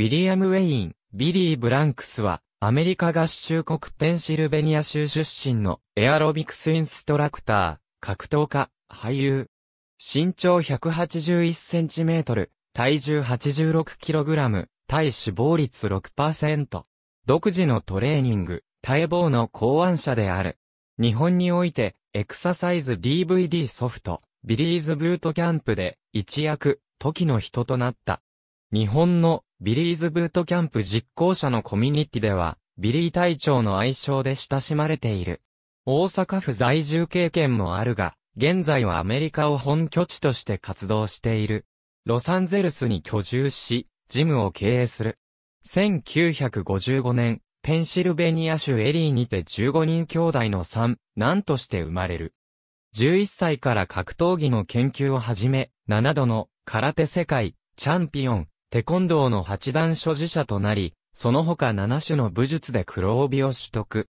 ウィリアム・ウェイン、ビリー・ブランクスは、アメリカ合衆国ペンシルベニア州出身のエアロビクスインストラクター、格闘家、俳優。身長1 8 1トル、体重8 6ラム、体脂肪率6%。独自のトレーニング、待望の考案者である。日本において、エクササイズ DVD ソフト、ビリーズブートキャンプで、一躍、時の人となった。日本のビリーズブートキャンプ実行者のコミュニティでは、ビリー隊長の愛称で親しまれている。大阪府在住経験もあるが、現在はアメリカを本拠地として活動している。ロサンゼルスに居住し、ジムを経営する。1955年、ペンシルベニア州エリーにて15人兄弟の3、何として生まれる。11歳から格闘技の研究をはじめ、7度の空手世界、チャンピオン、テコンドーの八段所持者となり、その他七種の武術で黒帯を取得。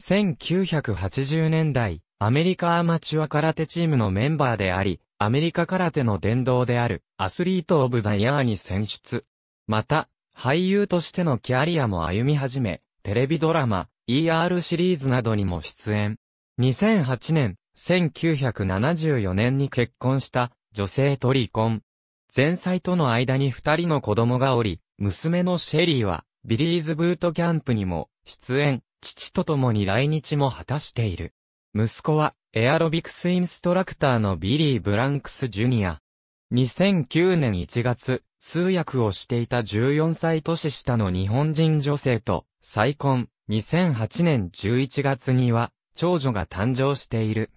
1980年代、アメリカアマチュア空手チームのメンバーであり、アメリカ空手の殿堂である、アスリート・オブ・ザ・イヤーに選出。また、俳優としてのキャリアも歩み始め、テレビドラマ、ER シリーズなどにも出演。2008年、1974年に結婚した、女性と離婚。前妻との間に二人の子供がおり、娘のシェリーは、ビリーズブートキャンプにも、出演、父と共に来日も果たしている。息子は、エアロビクスインストラクターのビリー・ブランクス・ジュニア。2009年1月、通訳をしていた14歳年下の日本人女性と再婚。2008年11月には、長女が誕生している。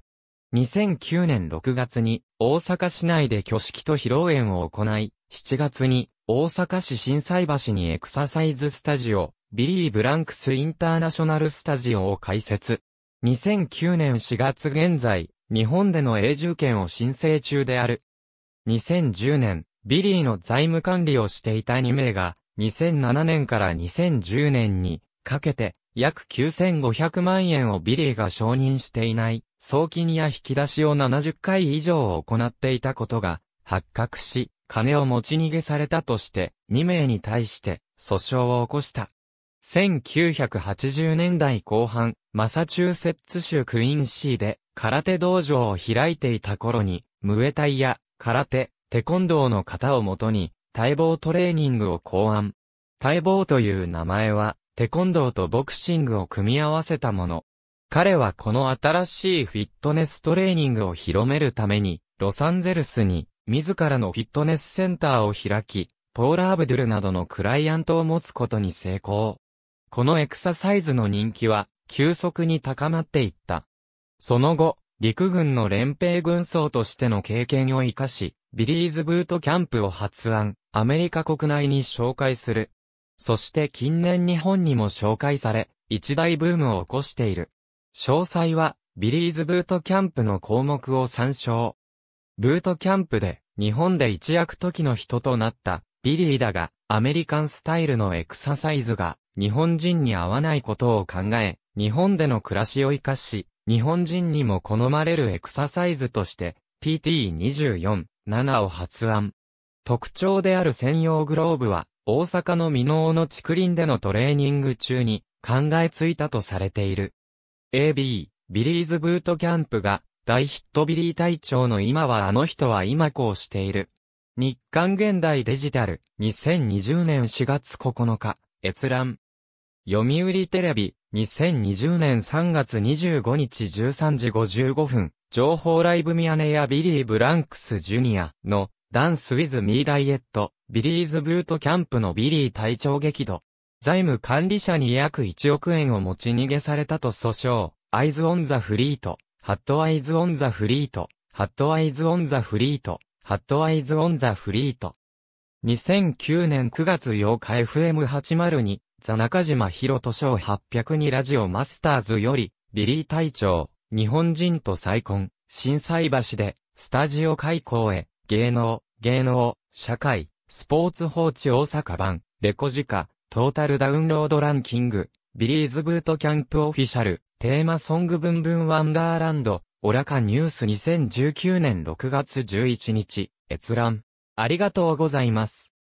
2009年6月に大阪市内で挙式と披露宴を行い、7月に大阪市震災橋にエクササイズスタジオ、ビリー・ブランクス・インターナショナル・スタジオを開設。2009年4月現在、日本での永住権を申請中である。2010年、ビリーの財務管理をしていた2名が、2007年から2010年にかけて約9500万円をビリーが承認していない、送金や引き出しを70回以上行っていたことが発覚し、金を持ち逃げされたとして、2名に対して訴訟を起こした。1980年代後半、マサチューセッツ州クイーンシーで空手道場を開いていた頃に、ムエタイや空手、テコンドーの型をもとに、待望トレーニングを考案。待望という名前は、テコンドーとボクシングを組み合わせたもの。彼はこの新しいフィットネストレーニングを広めるために、ロサンゼルスに自らのフィットネスセンターを開き、ポーラ・アブドゥルなどのクライアントを持つことに成功。このエクササイズの人気は、急速に高まっていった。その後、陸軍の連兵軍曹としての経験を活かし、ビリーズブートキャンプを発案、アメリカ国内に紹介する。そして近年日本にも紹介され、一大ブームを起こしている。詳細は、ビリーズブートキャンプの項目を参照。ブートキャンプで、日本で一躍時の人となった、ビリーだが、アメリカンスタイルのエクササイズが、日本人に合わないことを考え、日本での暮らしを活かし、日本人にも好まれるエクササイズとして、PT24-7 を発案。特徴である専用グローブは、大阪の美濃の竹林でのトレーニング中に考えついたとされている。AB、ビリーズブートキャンプが大ヒットビリー隊長の今はあの人は今こうしている。日刊現代デジタル2020年4月9日閲覧。読売テレビ2020年3月25日13時55分情報ライブミヤネ屋ビリー・ブランクス・ジュニアのダンス・ウィズ・ミー・ダイエットビリーズブートキャンプのビリー隊長激怒。財務管理者に約1億円を持ち逃げされたと訴訟。アイズ・オン・ザ・フリート。ハット・アイズ・オン・ザ・フリート。ハット・アイズ・オン・ザ・フリート。ハット・アイズ・オン・ザ・フリート。2009年9月8日 FM802、ザ・中島博人賞802ラジオマスターズより、ビリー隊長、日本人と再婚、震災橋で、スタジオ開校へ、芸能、芸能、社会、スポーツ報知大阪版、レコジカ、トータルダウンロードランキング、ビリーズブートキャンプオフィシャル、テーマソングブンブンワンダーランド、オラカニュース2019年6月11日、閲覧。ありがとうございます。